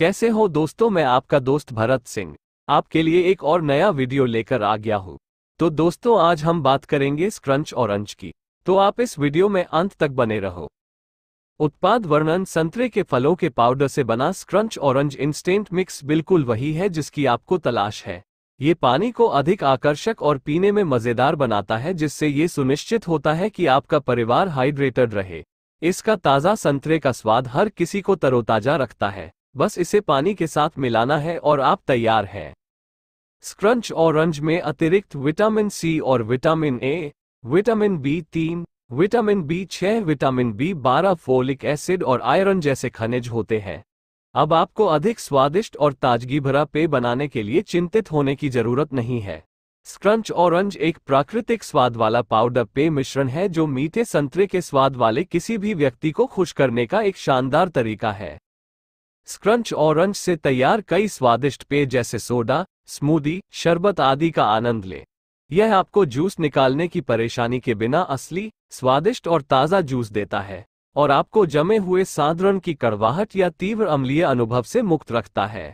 कैसे हो दोस्तों मैं आपका दोस्त भरत सिंह आपके लिए एक और नया वीडियो लेकर आ गया हूँ तो दोस्तों आज हम बात करेंगे स्क्रंच और अंच की तो आप इस वीडियो में अंत तक बने रहो उत्पाद वर्णन संतरे के फलों के पाउडर से बना स्क्रंच ऑरेंज इंस्टेंट मिक्स बिल्कुल वही है जिसकी आपको तलाश है ये पानी को अधिक आकर्षक और पीने में मजेदार बनाता है जिससे ये सुनिश्चित होता है कि आपका परिवार हाइड्रेटेड रहे इसका ताज़ा संतरे का स्वाद हर किसी को तरोताजा रखता है बस इसे पानी के साथ मिलाना है और आप तैयार हैं स्क्रंच ऑरेंज में अतिरिक्त विटामिन सी और विटामिन ए विटामिन बी तीन विटामिन बी छह विटामिन बी बारह फोलिक एसिड और आयरन जैसे खनिज होते हैं अब आपको अधिक स्वादिष्ट और ताजगी भरा पेय बनाने के लिए चिंतित होने की जरूरत नहीं है स्क्रंच ऑरेंज एक प्राकृतिक स्वाद वाला पाउडर पेय मिश्रण है जो मीठे संतरे के स्वाद वाले किसी भी व्यक्ति को खुश करने का एक शानदार तरीका है स्क्रंच ऑरेंज से तैयार कई स्वादिष्ट पेय जैसे सोडा स्मूदी शरबत आदि का आनंद लें यह आपको जूस निकालने की परेशानी के बिना असली स्वादिष्ट और ताज़ा जूस देता है और आपको जमे हुए साधरण की कड़वाहट या तीव्र अम्लीय अनुभव से मुक्त रखता है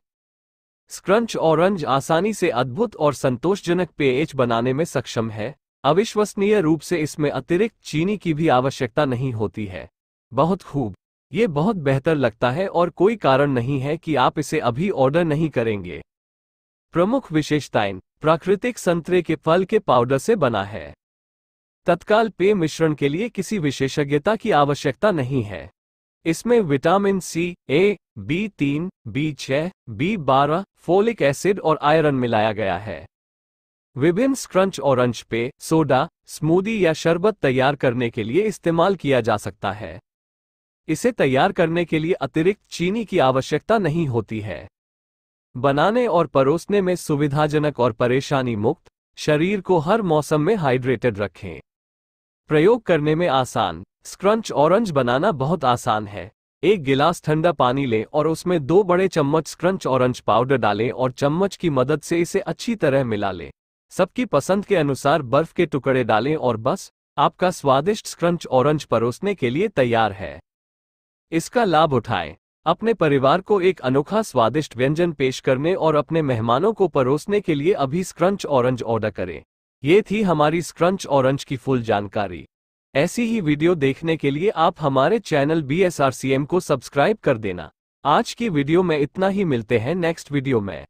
स्क्रंच ऑरेंज आसानी से अद्भुत और संतोषजनक पेयच बनाने में सक्षम है अविश्वसनीय रूप से इसमें अतिरिक्त चीनी की भी आवश्यकता नहीं होती है बहुत खूब ये बहुत बेहतर लगता है और कोई कारण नहीं है कि आप इसे अभी ऑर्डर नहीं करेंगे प्रमुख विशेषताएं प्राकृतिक संतरे के फल के पाउडर से बना है तत्काल पेय मिश्रण के लिए किसी विशेषज्ञता की आवश्यकता नहीं है इसमें विटामिन सी ए बी तीन बी छह बी बारह फोलिक एसिड और आयरन मिलाया गया है विभिन्न स्क्रंच और अंश पे सोडा स्मूदी या शरबत तैयार करने के लिए इस्तेमाल किया जा सकता है इसे तैयार करने के लिए अतिरिक्त चीनी की आवश्यकता नहीं होती है बनाने और परोसने में सुविधाजनक और परेशानी मुक्त शरीर को हर मौसम में हाइड्रेटेड रखें प्रयोग करने में आसान स्क्रंच ऑरेंज बनाना बहुत आसान है एक गिलास ठंडा पानी लें और उसमें दो बड़े चम्मच स्क्रंच ऑरेंज पाउडर डालें और चम्मच की मदद से इसे अच्छी तरह मिला लें सबकी पसंद के अनुसार बर्फ के टुकड़े डालें और बस आपका स्वादिष्ट स्क्रंच ऑरेंज परोसने के लिए तैयार है इसका लाभ उठाएं अपने परिवार को एक अनोखा स्वादिष्ट व्यंजन पेश करने और अपने मेहमानों को परोसने के लिए अभी स्क्रंच ऑरेंज ऑर्डर करें ये थी हमारी स्क्रंच ऑरेंज की फुल जानकारी ऐसी ही वीडियो देखने के लिए आप हमारे चैनल बी को सब्सक्राइब कर देना आज की वीडियो में इतना ही मिलते हैं नेक्स्ट वीडियो में